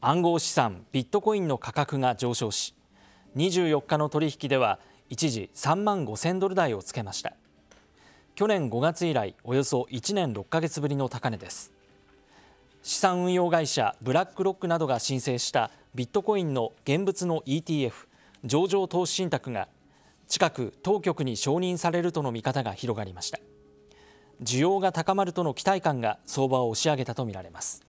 暗号資産ビットコインの価格が上昇し24日の取引では一時3万5000ドル台をつけました去年5月以来およそ1年6ヶ月ぶりの高値です資産運用会社ブラックロックなどが申請したビットコインの現物の ETF 上場投資信託が近く当局に承認されるとの見方が広がりました需要が高まるとの期待感が相場を押し上げたとみられます